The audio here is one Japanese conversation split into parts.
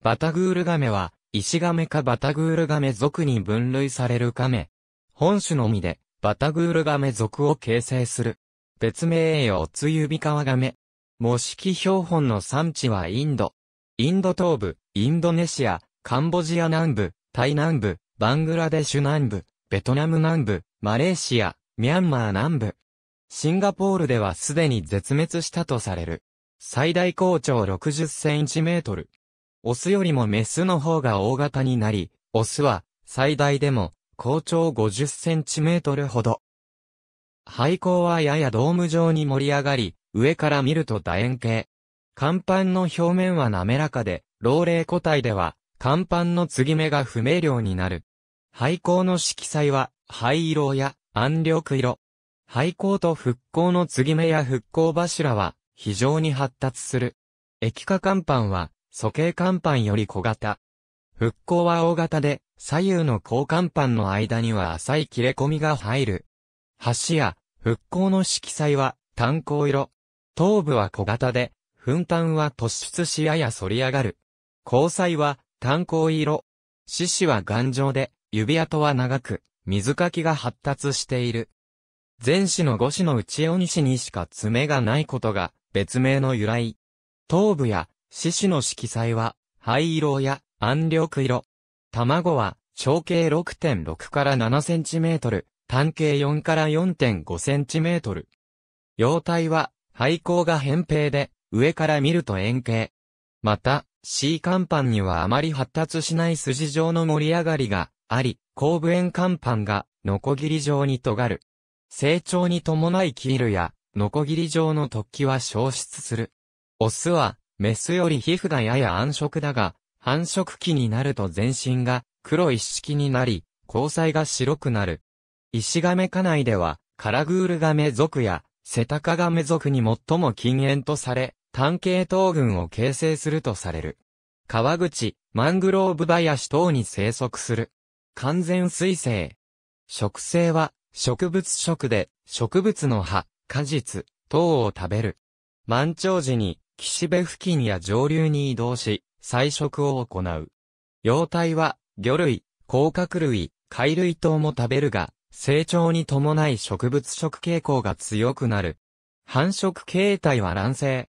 バタグールガメは、イシガメかバタグールガメ属に分類されるガメ。本種のみで、バタグールガメ属を形成する。別名栄養つカワガメ。模式標本の産地はインド。インド東部、インドネシア、カンボジア南部、タイ南部、バングラデシュ南部、ベトナム南部、マレーシア、ミャンマー南部。シンガポールではすでに絶滅したとされる。最大高長60センチメートル。オスよりもメスの方が大型になり、オスは最大でも高長50センチメートルほど。廃校はややドーム状に盛り上がり、上から見ると楕円形。甲板の表面は滑らかで、老齢個体では、甲板の継ぎ目が不明瞭になる。廃校の色彩は、灰色や暗緑色。廃校と復興の継ぎ目や復興柱は、非常に発達する。液化甲板は、素形甲板より小型。復興は大型で、左右の高甲板の間には浅い切れ込みが入る。橋や、復興の色彩は、炭鉱色。頭部は小型で、噴炭は突出しやや反り上がる。交際は、炭鉱色。獅子は頑丈で、指跡は長く、水かきが発達している。前肢の五肢の内四肢にしか爪がないことが、別名の由来。頭部や獅子の色彩は、灰色や暗緑色。卵は、長径6.6から7センチメートル、単径4から4.5センチメートル。様態は、廃校が扁平で、上から見ると円形。また、C 甲板にはあまり発達しない筋状の盛り上がりがあり、後部円甲板が、ノコギリ状に尖る。成長に伴いキールや、ノコギリ状の突起は消失する。オスは、メスより皮膚がやや暗色だが、繁殖期になると全身が黒一色になり、交際が白くなる。石亀家内では、カラグール亀族や、セタカガメ族に最も禁煙とされ、単系統群を形成するとされる。川口、マングローブ林等に生息する。完全水生。食性は、植物食で、植物の葉、果実、等を食べる。満潮時に、岸辺付近や上流に移動し、採食を行う。幼体は、魚類、甲殻類、貝類等も食べるが、成長に伴い植物食傾向が強くなる。繁殖形態は卵生。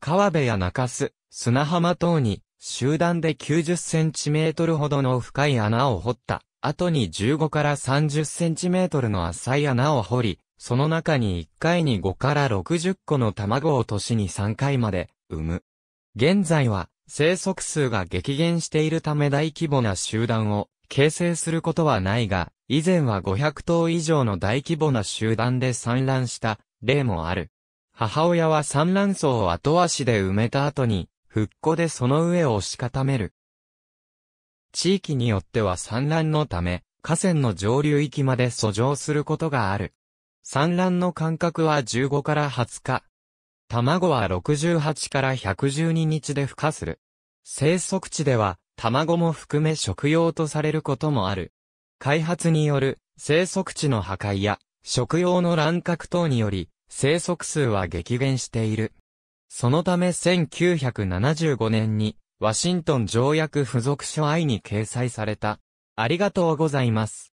川辺や中洲、砂浜等に、集団で90センチメートルほどの深い穴を掘った。後に15から30センチメートルの浅い穴を掘り、その中に1回に5から60個の卵を年に3回まで産む。現在は生息数が激減しているため大規模な集団を形成することはないが、以前は500頭以上の大規模な集団で産卵した例もある。母親は産卵巣を後足で埋めた後に、復古でその上を押し固める。地域によっては産卵のため、河川の上流域まで遡上することがある。産卵の間隔は15から20日。卵は68から112日で孵化する。生息地では、卵も含め食用とされることもある。開発による生息地の破壊や食用の乱獲等により生息数は激減している。そのため1975年にワシントン条約付属書愛に掲載された。ありがとうございます。